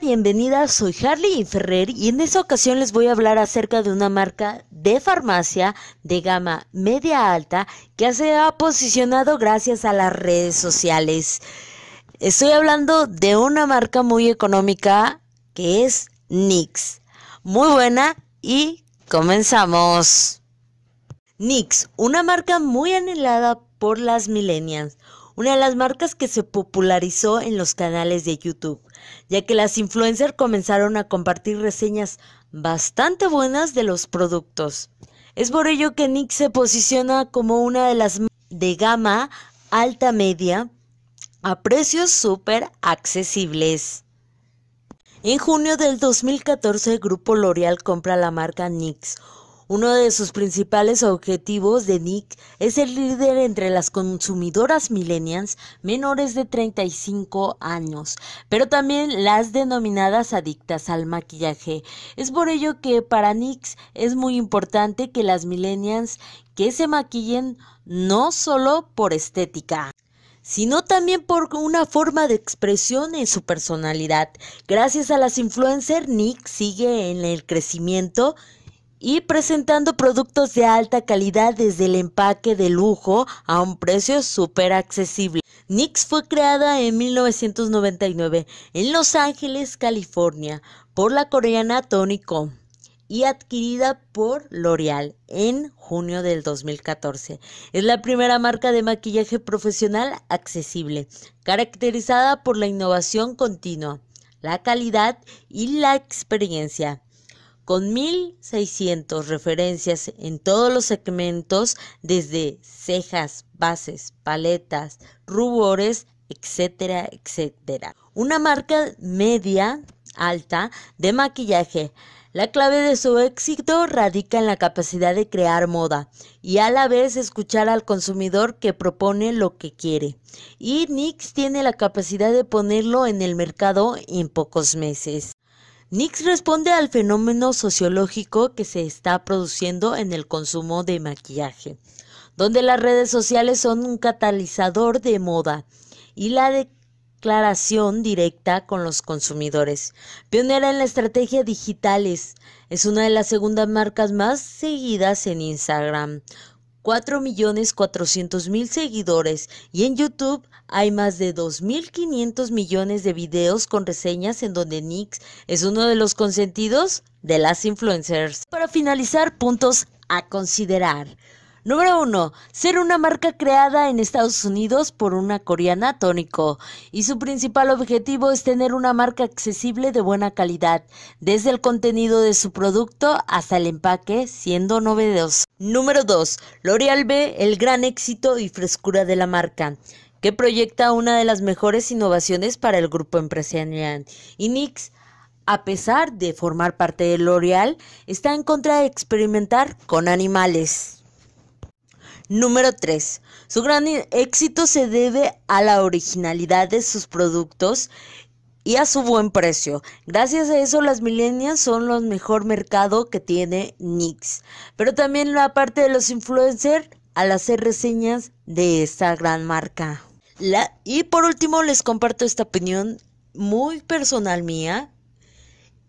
bienvenida, soy Harley Ferrer y en esta ocasión les voy a hablar acerca de una marca de farmacia de gama media alta que se ha posicionado gracias a las redes sociales. Estoy hablando de una marca muy económica que es NYX. Muy buena y comenzamos. NYX, una marca muy anhelada por las millennials una de las marcas que se popularizó en los canales de YouTube, ya que las influencers comenzaron a compartir reseñas bastante buenas de los productos. Es por ello que Nick se posiciona como una de las de gama alta media a precios súper accesibles. En junio del 2014, el grupo L'Oreal compra la marca NYX, uno de sus principales objetivos de Nick es el líder entre las consumidoras millennials menores de 35 años, pero también las denominadas adictas al maquillaje. Es por ello que para Nick es muy importante que las millennials que se maquillen no solo por estética sino también por una forma de expresión en su personalidad. Gracias a las influencers, Nick sigue en el crecimiento y presentando productos de alta calidad desde el empaque de lujo a un precio súper accesible. NYX fue creada en 1999 en Los Ángeles, California, por la coreana Tony Co y adquirida por L'Oreal en junio del 2014. Es la primera marca de maquillaje profesional accesible, caracterizada por la innovación continua, la calidad y la experiencia con 1.600 referencias en todos los segmentos, desde cejas, bases, paletas, rubores, etcétera, etcétera. Una marca media alta de maquillaje. La clave de su éxito radica en la capacidad de crear moda y a la vez escuchar al consumidor que propone lo que quiere. Y NYX tiene la capacidad de ponerlo en el mercado en pocos meses. Nix responde al fenómeno sociológico que se está produciendo en el consumo de maquillaje, donde las redes sociales son un catalizador de moda y la declaración directa con los consumidores. Pionera en la estrategia digitales, es una de las segundas marcas más seguidas en Instagram, 4.400.000 seguidores y en YouTube hay más de 2.500 millones de videos con reseñas en donde Nix es uno de los consentidos de las influencers. Para finalizar, puntos a considerar. Número 1. Ser una marca creada en Estados Unidos por una coreana tónico. Y su principal objetivo es tener una marca accesible de buena calidad, desde el contenido de su producto hasta el empaque, siendo novedoso. Número 2. L'Oreal ve el gran éxito y frescura de la marca que proyecta una de las mejores innovaciones para el grupo empresarial. Y Nix a pesar de formar parte de L'Oreal, está en contra de experimentar con animales. Número 3. Su gran éxito se debe a la originalidad de sus productos y a su buen precio. Gracias a eso las millennials son los mejor mercado que tiene Nix. Pero también la parte de los influencers al hacer reseñas de esta gran marca. La, y por último les comparto esta opinión muy personal mía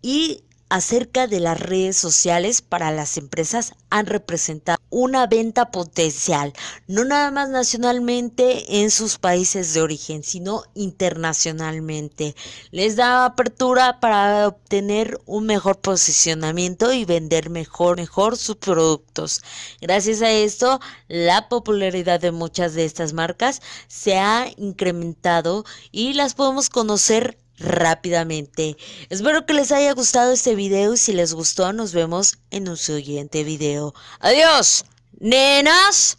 y acerca de las redes sociales para las empresas han representado una venta potencial, no nada más nacionalmente en sus países de origen, sino internacionalmente. Les da apertura para obtener un mejor posicionamiento y vender mejor, mejor sus productos. Gracias a esto, la popularidad de muchas de estas marcas se ha incrementado y las podemos conocer rápidamente. Espero que les haya gustado este video y si les gustó nos vemos en un siguiente video. Adiós, nenas.